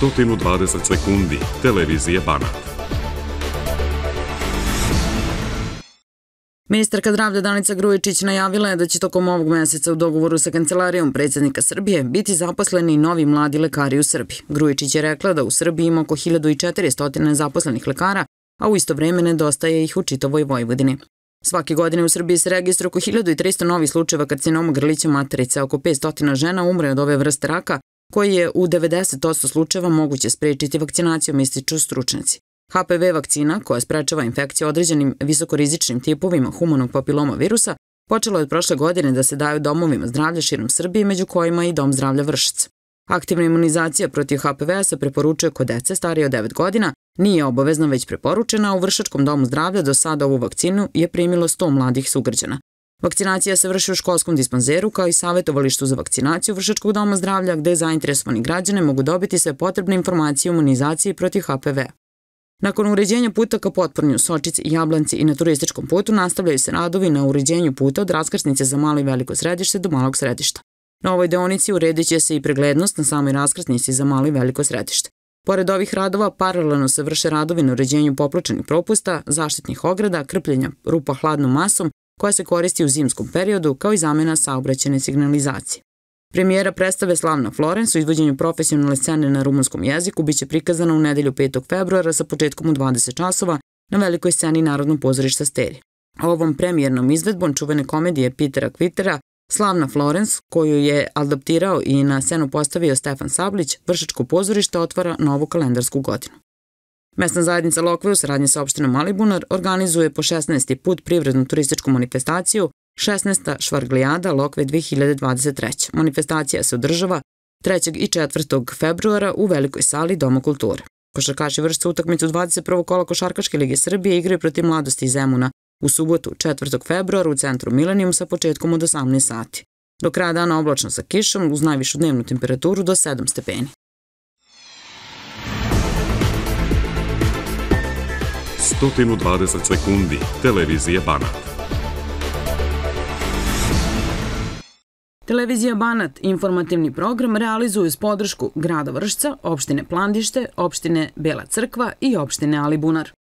120 sekundi televizije Banat. Ministarka zdravlja Danica Grujičić najavila je da će tokom ovog meseca u dogovoru sa Kancelarijom predsednika Srbije biti zaposleni novi mladi lekari u Srbiji. Grujičić je rekla da u Srbiji ima oko 1400 zaposlenih lekara, a u isto vreme nedostaje ih u čitovoj Vojvodini. Svake godine u Srbiji se registruje oko 1300 novih slučajeva karcinoma grlića materice, oko 500 žena umre od ove vrste raka, koji je u 90% slučajeva moguće sprečiti vakcinacijom, ističu stručnici. HPV vakcina, koja sprečava infekcije određenim visokorizičnim tipovima humanog papiloma virusa, počela je od prošle godine da se daju domovima zdravlja širom Srbije, među kojima i Dom zdravlja Vršica. Aktivna imunizacija protiv HPV-a se preporučuje kod dece starije od 9 godina, nije obavezna već preporučena, a u Vršačkom domu zdravlja do sada ovu vakcinu je primilo 100 mladih sugrđana. Vakcinacija se vrši u školskom dispanzeru kao i savjetovalištu za vakcinaciju Vršačkog doma zdravlja gde zainteresovani građane mogu dobiti sve potrebne informacije o imunizaciji protiv HPV. Nakon uređenja puta ka potpornju Sočici i Jablanci i na turističkom putu nastavljaju se radovi na uređenju puta od raskrsnice za malo i veliko središte do malog središta. Na ovoj deonici uredit će se i preglednost na samoj raskrsnici za malo i veliko središte. Pored ovih radova, paralelno se vrše radovi na uređenju popločenih propusta, zaštitnih ograda, krpljenja rupa hladnom masom, koja se koristi u zimskom periodu kao i zamena saobraćene signalizacije. Premijera predstave Slavna Florence u izvođenju profesionalne scene na rumunskom jeziku biće prikazana u nedelju 5. februara sa početkom u 20 časova na velikoj sceni Narodnog pozorišta Stelje. Ovom premijernom izvedbom čuvene komedije Pitera Kvitera Slavna Florence, koju je adaptirao i na scenu postavio Stefan Sablić, Vršačko pozorište otvara novu kalendarsku godinu. Mesna zajednica Lokve u saradnji sa opštinom Malibunar organizuje po 16. put privrednu turističku manifestaciju 16. Švarglijada Lokve 2023. Manifestacija se održava 3. i 4. februara u Velikoj sali Doma kulture. Košarkaši vršca utakmicu 21. kola Košarkaške lige Srbije igraju protiv mladosti Zemuna u subotu 4. februara u centru Milenium sa početkom od 18 sati. Do kraja dana oblačno sa kišom uz najvišu dnevnu temperaturu do 7 stepeni. 120 sekundi Televizije Banat. Televizija Banat informativni program realizuju s podršku grada Vršca, opštine Plandište, opštine Bela Crkva i opštine Alibunar.